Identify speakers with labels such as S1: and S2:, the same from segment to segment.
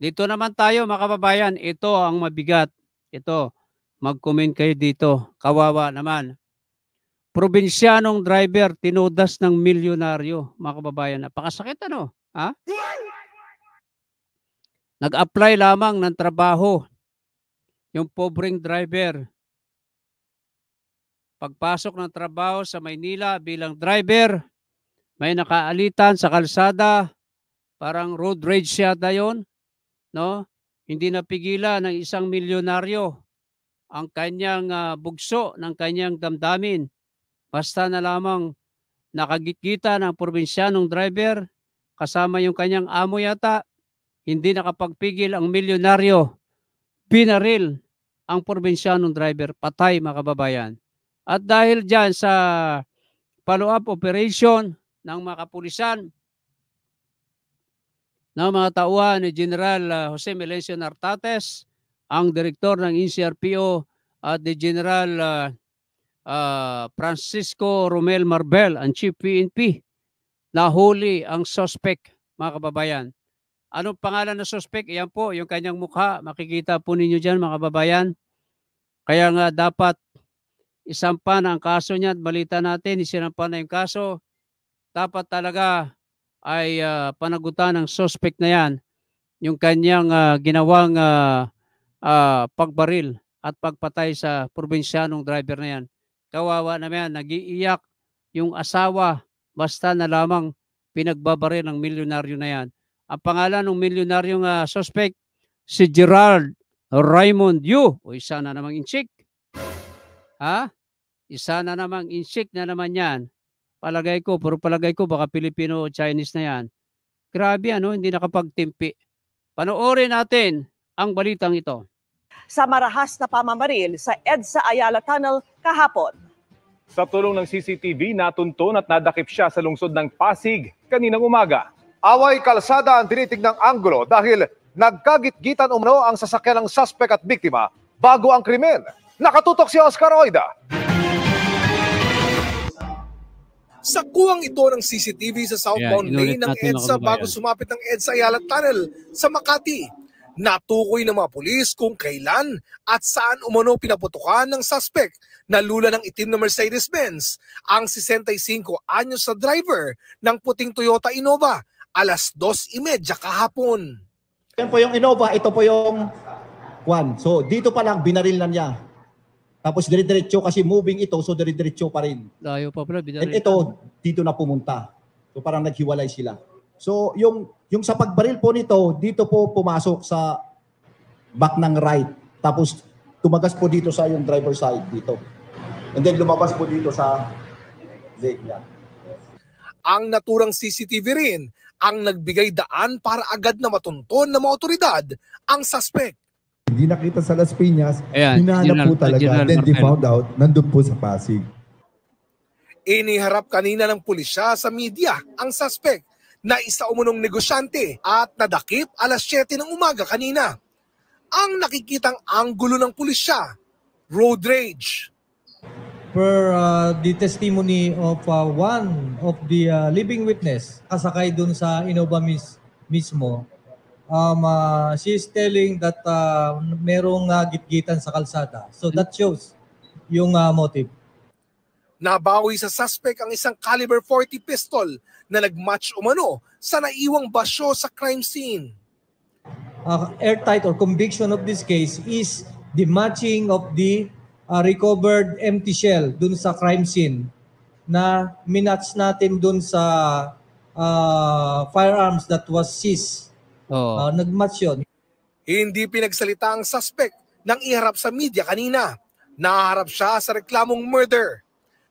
S1: Dito naman tayo mga kababayan, ito ang mabigat. Ito, mag-comment kayo dito. Kawawa naman. Probinsyanong driver, tinudas ng milyonaryo. Mga kababayan, napakasakit ano? Ha? Nag-apply lamang ng trabaho. Yung pobreng driver. Pagpasok ng trabaho sa Maynila bilang driver, may nakaalitan sa kalsada, parang road rage yata yon no? Hindi napigilan ng isang milyonaryo ang kanyang uh, bugso ng kanyang damdamin. Basta na lamang nakagitgita ng probinsyanong driver kasama yung kanyang amo yata, hindi nakapagpigil ang milyonaryo. Binaril ang probinsyanong driver, patay mga kababayan. At dahil dyan sa follow-up operation ng mga kapulisan, na mga tauhan ni General ah, Jose Melencio Nartates, ang direktor ng NCRPO e at ni General uh, Francisco Romel Marbel, ang Chief PNP, nahuli ang suspect, mga kababayan. Anong pangalan ng suspect? Iyan po, yung kanyang mukha. Makikita po ninyo dyan, mga kababayan. Kaya nga dapat isampan ang kaso niya at balita natin, isinampa na yung kaso. Dapat talaga ay uh, panagutan ng suspect na yan yung kanyang uh, ginawang uh, uh, pagbaril at pagpatay sa probinsyanong driver na yan. Kawawa na yan, nagiiyak yung asawa basta na lamang pinagbabaril ng milyonaryo na yan. Ang pangalan ng milyonaryong uh, suspect, si Gerald Raymond Yu. O isa na namang insik. Ha? Isa na namang insik na naman yan palagay ko, pero palagay ko baka Pilipino o Chinese na yan. Grabe ano, hindi nakapagtimpi. Panoorin natin ang balitang ito.
S2: Sa marahas na pamamaril sa EDSA Ayala Tunnel kahapon.
S1: Sa tulong ng CCTV, natuntun at nadakip siya sa
S2: lungsod ng Pasig kaninang umaga. Away kalsada ang tinitingnang anggulo dahil nagkagitgitan umano ang sasakyan ng suspect at biktima bago ang krimen. Nakatutok si Oscar Oida sa kuwang ito ng CCTV sa southbound yeah, lane ng EDSA bago sumapit ng EDSA Ayala Tunnel sa Makati. Natukoy ng mga pulis kung kailan at saan umano pinaputukan ng suspect na lula ng itim na Mercedes-Benz ang 65 anyos na driver ng puting Toyota Innova alas 2.30 kahapon. Yan po yung Innova, ito po yung Juan. So dito pa lang binaril na niya tapos dire-diretso kasi moving ito, so dire-diretso pa rin.
S1: Layo pa pala. Binari. And ito,
S2: dito na pumunta. So parang naghiwalay sila. So yung, yung sa pagbaril po nito, dito po pumasok sa back ng right. Tapos tumagas po dito sa yung driver side dito. And then lumabas po dito sa leg niya. Ang naturang CCTV rin ang nagbigay daan para agad na matunton ng mga otoridad ang suspect hindi nakita sa Las Piñas, Ayan, hinanap General, po talaga. General Then they found out, nandun po sa Pasig. Iniharap kanina ng pulisya sa media ang suspect na isa umunong negosyante at nadakip alas 7 ng umaga kanina. Ang nakikitang anggulo ng pulisya, road rage. Per uh, the testimony of uh, one of the uh, living witness, kasakay dun sa Inova mis- mismo, um, uh, she's telling that uh, merong uh, gitgitan sa kalsada. So that shows yung uh, motive. Nabawi sa suspect ang isang caliber 40 pistol na nagmatch umano sa naiwang basyo sa crime scene. Uh, airtight or conviction of this case is the matching of the uh, recovered empty shell dun sa crime scene na minatch natin dun sa uh, firearms that was seized Oh. Uh, nag-match yun. Hindi pinagsalita ang suspect nang iharap sa media kanina. Naharap siya sa reklamong murder.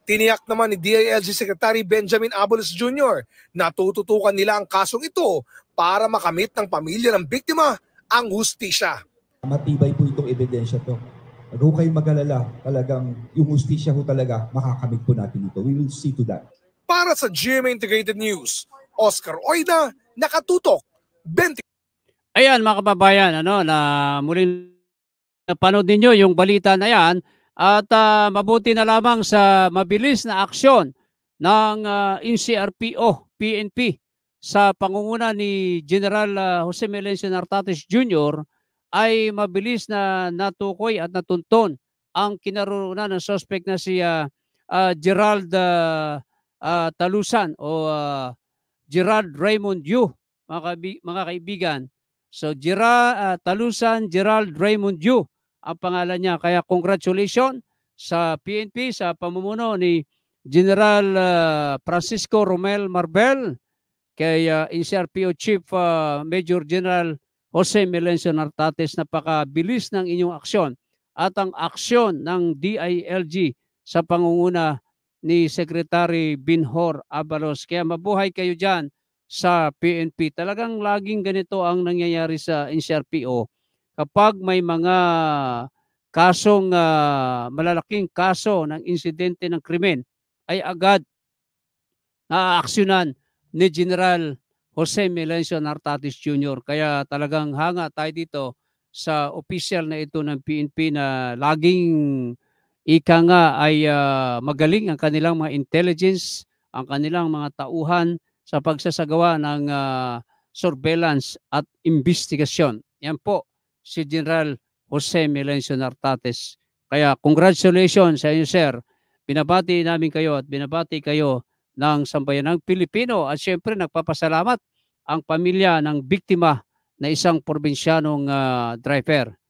S2: Tiniyak naman ni DILG Secretary Benjamin Abolos Jr. na tututukan nila ang kasong ito para makamit ng pamilya ng biktima ang hustisya. Matibay po itong ebidensya to. Huwag kayong magalala. Talagang yung hustisya ho talaga, makakamit po natin ito. We will see to that. Para sa GMA Integrated News, Oscar Oida, Nakatutok, 20.
S1: Ayan mga kababayan, ano, na muling napanood ninyo yung balita na yan at uh, mabuti na lamang sa mabilis na aksyon ng uh, ah, NCRPO, PNP sa pangunguna ni General uh, Jose Melencio Nartates Jr. ay mabilis na natukoy at natunton ang kinaroroonan ng suspect na si uh, uh, Gerald uh, uh, Talusan o uh, Gerald Raymond Yu, mga, kaibig- mga kaibigan So Gera, uh, ah, Talusan Gerald Raymond Yu ang pangalan niya. Kaya congratulations sa PNP sa pamumuno ni General uh, Francisco Romel Marbel kay uh, NCRPO Chief uh, Major General Jose Melencio Nartates. Napakabilis ng inyong aksyon at ang aksyon ng DILG sa pangunguna ni Secretary Binhor Abalos. Kaya mabuhay kayo dyan sa PNP. Talagang laging ganito ang nangyayari sa NCRPO. Kapag may mga kasong uh, malalaking kaso ng insidente ng krimen ay agad naaaksyonan ni General Jose Melencio Nartatis Jr. Kaya talagang hanga tayo dito sa official na ito ng PNP na laging ika nga ay uh, magaling ang kanilang mga intelligence, ang kanilang mga tauhan sa pagsasagawa ng uh, surveillance at investigasyon. Yan po si General Jose Melencio Nartates. Kaya congratulations sa inyo sir. Binabati namin kayo at binabati kayo ng sambayan ng Pilipino at siyempre nagpapasalamat ang pamilya ng biktima na isang probinsyanong uh, ah, driver.